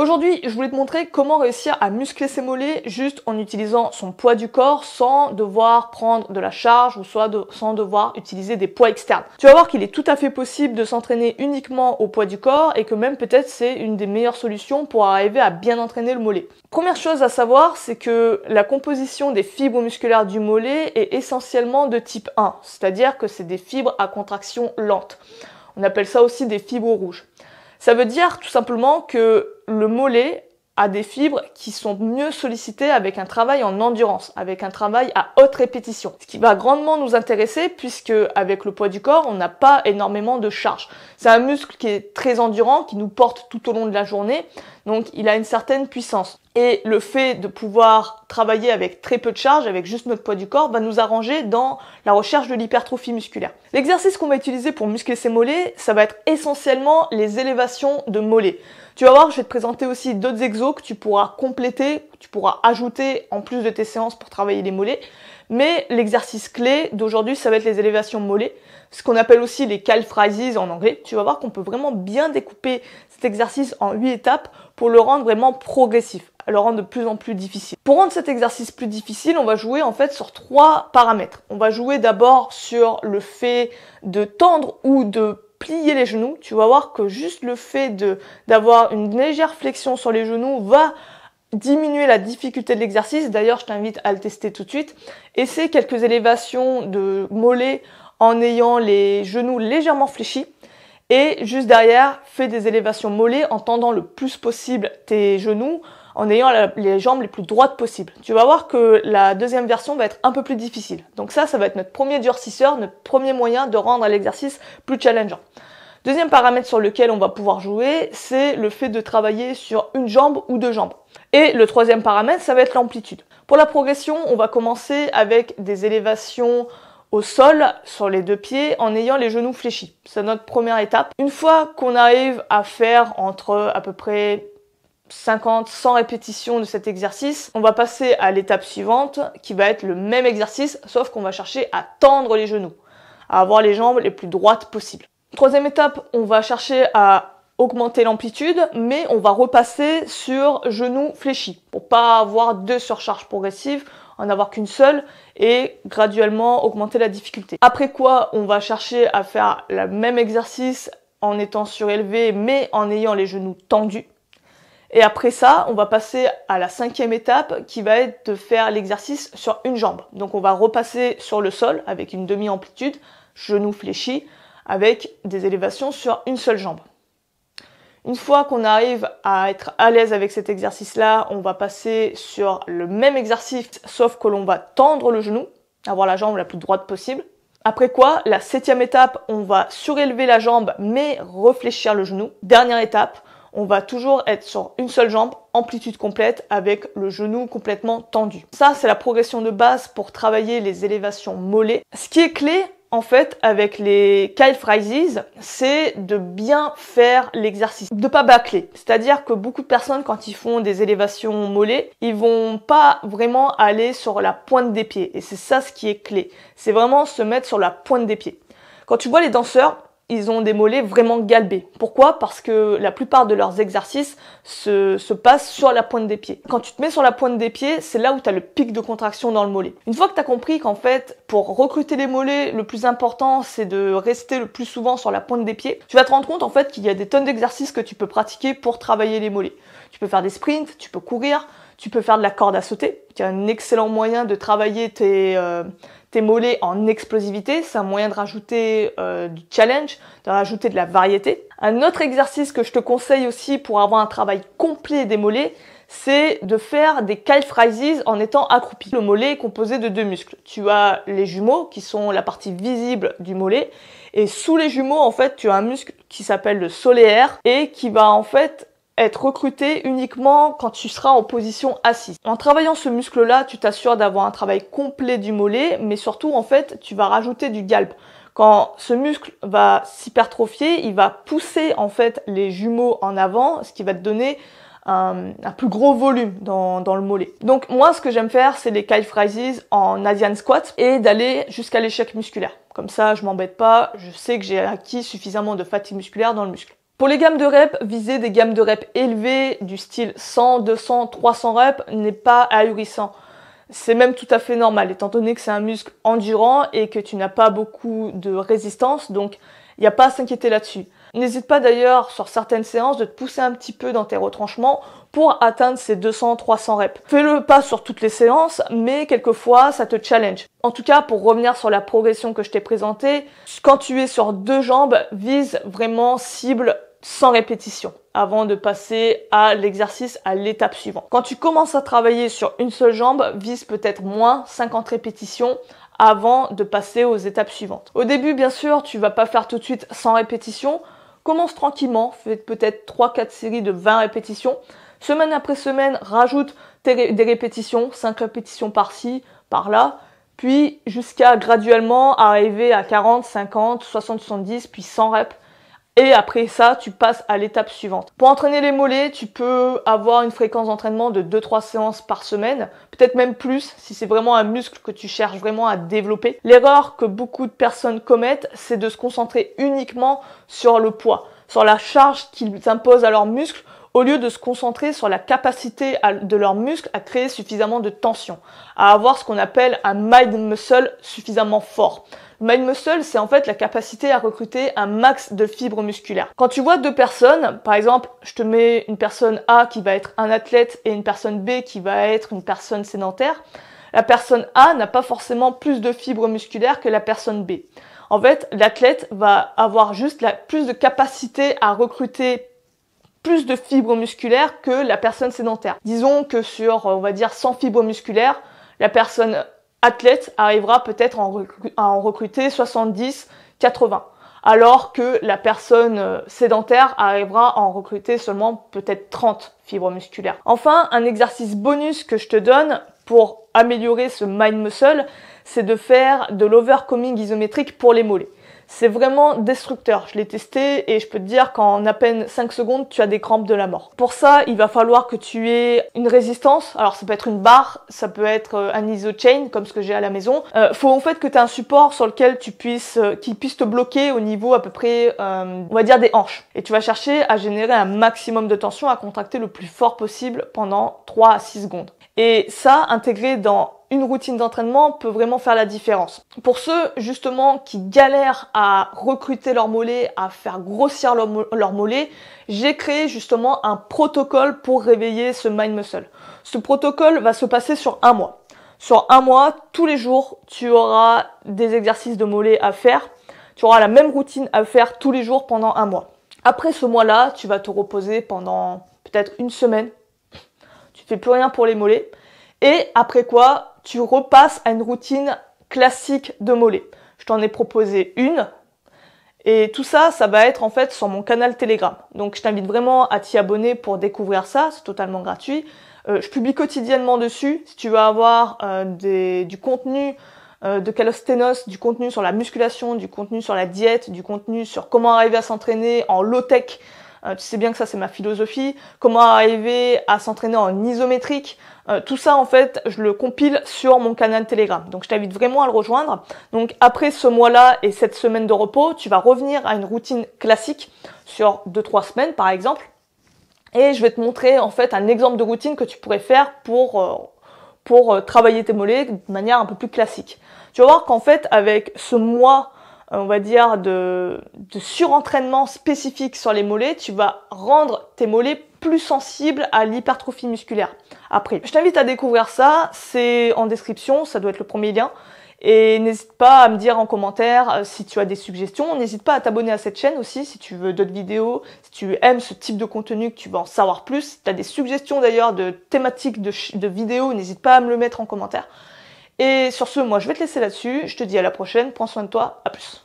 Aujourd'hui, je voulais te montrer comment réussir à muscler ses mollets juste en utilisant son poids du corps sans devoir prendre de la charge ou soit sans devoir utiliser des poids externes. Tu vas voir qu'il est tout à fait possible de s'entraîner uniquement au poids du corps et que même peut-être c'est une des meilleures solutions pour arriver à bien entraîner le mollet. Première chose à savoir, c'est que la composition des fibres musculaires du mollet est essentiellement de type 1, c'est-à-dire que c'est des fibres à contraction lente. On appelle ça aussi des fibres rouges. Ça veut dire tout simplement que le mollet a des fibres qui sont mieux sollicitées avec un travail en endurance, avec un travail à haute répétition. Ce qui va grandement nous intéresser puisque avec le poids du corps, on n'a pas énormément de charge. C'est un muscle qui est très endurant, qui nous porte tout au long de la journée. Donc il a une certaine puissance. Et le fait de pouvoir travailler avec très peu de charge, avec juste notre poids du corps, va nous arranger dans la recherche de l'hypertrophie musculaire. L'exercice qu'on va utiliser pour muscler ses mollets, ça va être essentiellement les élévations de mollets. Tu vas voir, je vais te présenter aussi d'autres exos que tu pourras compléter, tu pourras ajouter en plus de tes séances pour travailler les mollets. Mais l'exercice clé d'aujourd'hui, ça va être les élévations mollets, ce qu'on appelle aussi les calf raises en anglais. Tu vas voir qu'on peut vraiment bien découper cet exercice en 8 étapes pour le rendre vraiment progressif, le rendre de plus en plus difficile. Pour rendre cet exercice plus difficile, on va jouer en fait sur trois paramètres. On va jouer d'abord sur le fait de tendre ou de plier les genoux. Tu vas voir que juste le fait d'avoir une légère flexion sur les genoux va diminuer la difficulté de l'exercice. D'ailleurs, je t'invite à le tester tout de suite. Essaie quelques élévations de mollets en ayant les genoux légèrement fléchis. Et juste derrière, fais des élévations mollets en tendant le plus possible tes genoux, en ayant les jambes les plus droites possibles. Tu vas voir que la deuxième version va être un peu plus difficile. Donc ça, ça va être notre premier durcisseur, notre premier moyen de rendre l'exercice plus challengeant. Deuxième paramètre sur lequel on va pouvoir jouer, c'est le fait de travailler sur une jambe ou deux jambes. Et le troisième paramètre, ça va être l'amplitude. Pour la progression, on va commencer avec des élévations au sol sur les deux pieds en ayant les genoux fléchis. C'est notre première étape. Une fois qu'on arrive à faire entre à peu près 50, 100 répétitions de cet exercice, on va passer à l'étape suivante qui va être le même exercice sauf qu'on va chercher à tendre les genoux, à avoir les jambes les plus droites possibles. Troisième étape, on va chercher à augmenter l'amplitude, mais on va repasser sur genou fléchi pour pas avoir deux surcharges progressives, en avoir qu'une seule et graduellement augmenter la difficulté. Après quoi, on va chercher à faire le même exercice en étant surélevé mais en ayant les genoux tendus. Et après ça, on va passer à la cinquième étape qui va être de faire l'exercice sur une jambe. Donc on va repasser sur le sol avec une demi-amplitude, genou fléchi, avec des élévations sur une seule jambe. Une fois qu'on arrive à être à l'aise avec cet exercice-là, on va passer sur le même exercice, sauf que l'on va tendre le genou, avoir la jambe la plus droite possible. Après quoi, la septième étape, on va surélever la jambe mais réfléchir le genou. Dernière étape, on va toujours être sur une seule jambe, amplitude complète, avec le genou complètement tendu. Ça, c'est la progression de base pour travailler les élévations mollets. Ce qui est clé, en fait, avec les Kyle c'est de bien faire l'exercice, de pas bâcler. C'est-à-dire que beaucoup de personnes, quand ils font des élévations mollets, ils vont pas vraiment aller sur la pointe des pieds. Et c'est ça ce qui est clé. C'est vraiment se mettre sur la pointe des pieds. Quand tu vois les danseurs, ils ont des mollets vraiment galbés. Pourquoi Parce que la plupart de leurs exercices se, se, passent sur la pointe des pieds. Quand tu te mets sur la pointe des pieds, c'est là où tu as le pic de contraction dans le mollet. Une fois que tu as compris qu'en fait, pour recruter les mollets, le plus important, c'est de rester le plus souvent sur la pointe des pieds, tu vas te rendre compte en fait qu'il y a des tonnes d'exercices que tu peux pratiquer pour travailler les mollets. Tu peux faire des sprints, tu peux courir, tu peux faire de la corde à sauter, qui est un excellent moyen de travailler tes... Euh, tes mollets en explosivité. C'est un moyen de rajouter euh, du challenge, de rajouter de la variété. Un autre exercice que je te conseille aussi pour avoir un travail complet des mollets, c'est de faire des calf raises en étant accroupi. Le mollet est composé de deux muscles. Tu as les jumeaux qui sont la partie visible du mollet et sous les jumeaux en fait tu as un muscle qui s'appelle le solaire et qui va en fait être recruté uniquement quand tu seras en position assise. En travaillant ce muscle-là, tu t'assures d'avoir un travail complet du mollet, mais surtout, en fait, tu vas rajouter du galp. Quand ce muscle va s'hypertrophier, il va pousser, en fait, les jumeaux en avant, ce qui va te donner un, plus gros volume dans, le mollet. Donc moi, ce que j'aime faire, c'est les calf raises en Asian squat et d'aller jusqu'à l'échec musculaire. Comme ça, je m'embête pas, je sais que j'ai acquis suffisamment de fatigue musculaire dans le muscle. Pour les gammes de reps, viser des gammes de reps élevées du style 100, 200, 300 reps n'est pas ahurissant. C'est même tout à fait normal, étant donné que c'est un muscle endurant et que tu n'as pas beaucoup de résistance, donc il n'y a pas à s'inquiéter là-dessus. N'hésite pas d'ailleurs sur certaines séances de te pousser un petit peu dans tes retranchements pour atteindre ces 200-300 reps. Fais-le pas sur toutes les séances, mais quelquefois ça te challenge. En tout cas, pour revenir sur la progression que je t'ai présentée, quand tu es sur deux jambes, vise vraiment cible sans répétition avant de passer à l'exercice, à l'étape suivante. Quand tu commences à travailler sur une seule jambe, vise peut-être moins 50 répétitions avant de passer aux étapes suivantes. Au début, bien sûr, tu vas pas faire tout de suite 100 répétitions. Commence tranquillement, fais peut-être 3-4 séries de 20 répétitions. Semaine après semaine, rajoute des répétitions, 5 répétitions par-ci, par-là, puis jusqu'à graduellement arriver à 40, 50, 60, 70, puis 100 reps et après ça, tu passes à l'étape suivante. Pour entraîner les mollets, tu peux avoir une fréquence d'entraînement de 2-3 séances par semaine, peut-être même plus si c'est vraiment un muscle que tu cherches vraiment à développer. L'erreur que beaucoup de personnes commettent, c'est de se concentrer uniquement sur le poids, sur la charge qu'ils imposent à leurs muscles au lieu de se concentrer sur la capacité de leurs muscles à créer suffisamment de tension, à avoir ce qu'on appelle un mind muscle suffisamment fort. Mind muscle, c'est en fait la capacité à recruter un max de fibres musculaires. Quand tu vois deux personnes, par exemple, je te mets une personne A qui va être un athlète et une personne B qui va être une personne sédentaire, la personne A n'a pas forcément plus de fibres musculaires que la personne B. En fait, l'athlète va avoir juste la, plus de capacité à recruter plus de fibres musculaires que la personne sédentaire. Disons que sur, on va dire, 100 fibres musculaires, la personne athlète arrivera peut-être à en recruter 70, 80 alors que la personne euh, sédentaire arrivera à en recruter seulement peut-être 30 fibres musculaires. Enfin, un exercice bonus que je te donne pour améliorer ce mind muscle, c'est de faire de l'overcoming isométrique pour les mollets. C'est vraiment destructeur. Je l'ai testé et je peux te dire qu'en à peine 5 secondes, tu as des crampes de la mort. Pour ça, il va falloir que tu aies une résistance. Alors ça peut être une barre, ça peut être euh, un iso-chain comme ce que j'ai à la maison. Euh, faut en fait que tu aies un support sur lequel tu puisses, euh, qui puisse te bloquer au niveau à peu près, euh, on va dire des hanches. Et tu vas chercher à générer un maximum de tension, à contracter le plus fort possible pendant 3 à 6 secondes. Et ça, intégré dans une routine d'entraînement peut vraiment faire la différence. Pour ceux justement qui galèrent à recruter leur mollet, à faire grossir leur, mollet, j'ai créé justement un protocole pour réveiller ce mind muscle. Ce protocole va se passer sur un mois. Sur un mois, tous les jours, tu auras des exercices de mollet à faire. Tu auras la même routine à faire tous les jours pendant un mois. Après ce mois-là, tu vas te reposer pendant peut-être une semaine. Tu fais plus rien pour les mollets. Et après quoi, tu repasses à une routine classique de mollet. Je t'en ai proposé une. Et tout ça, ça va être en fait sur mon canal Telegram. Donc je t'invite vraiment à t'y abonner pour découvrir ça, c'est totalement gratuit. Euh, je publie quotidiennement dessus. Si tu veux avoir euh, du contenu euh, de calosténos, du contenu sur la musculation, du contenu sur la diète, du contenu sur comment arriver à s'entraîner en low tech, euh, tu sais bien que ça c'est ma philosophie. Comment arriver à s'entraîner en isométrique. Euh, tout ça en fait je le compile sur mon canal Telegram. Donc je t'invite vraiment à le rejoindre. Donc après ce mois-là et cette semaine de repos, tu vas revenir à une routine classique sur 2 trois semaines par exemple. Et je vais te montrer en fait un exemple de routine que tu pourrais faire pour, euh, pour travailler tes mollets de manière un peu plus classique. Tu vas voir qu'en fait avec ce mois on va dire, de, surentraînement spécifique sur les mollets, tu vas rendre tes mollets plus sensibles à l'hypertrophie musculaire. Après, je t'invite à découvrir ça, c'est en description, ça doit être le premier lien. Et n'hésite pas à me dire en commentaire euh, si tu as des suggestions. N'hésite pas à t'abonner à cette chaîne aussi si tu veux d'autres vidéos, si tu aimes ce type de contenu, que tu veux en savoir plus. Si tu as des suggestions d'ailleurs de thématiques de, de vidéos, n'hésite pas à me le mettre en commentaire. Et sur ce, moi je vais te laisser là-dessus. Je te dis à la prochaine, prends soin de toi, à plus.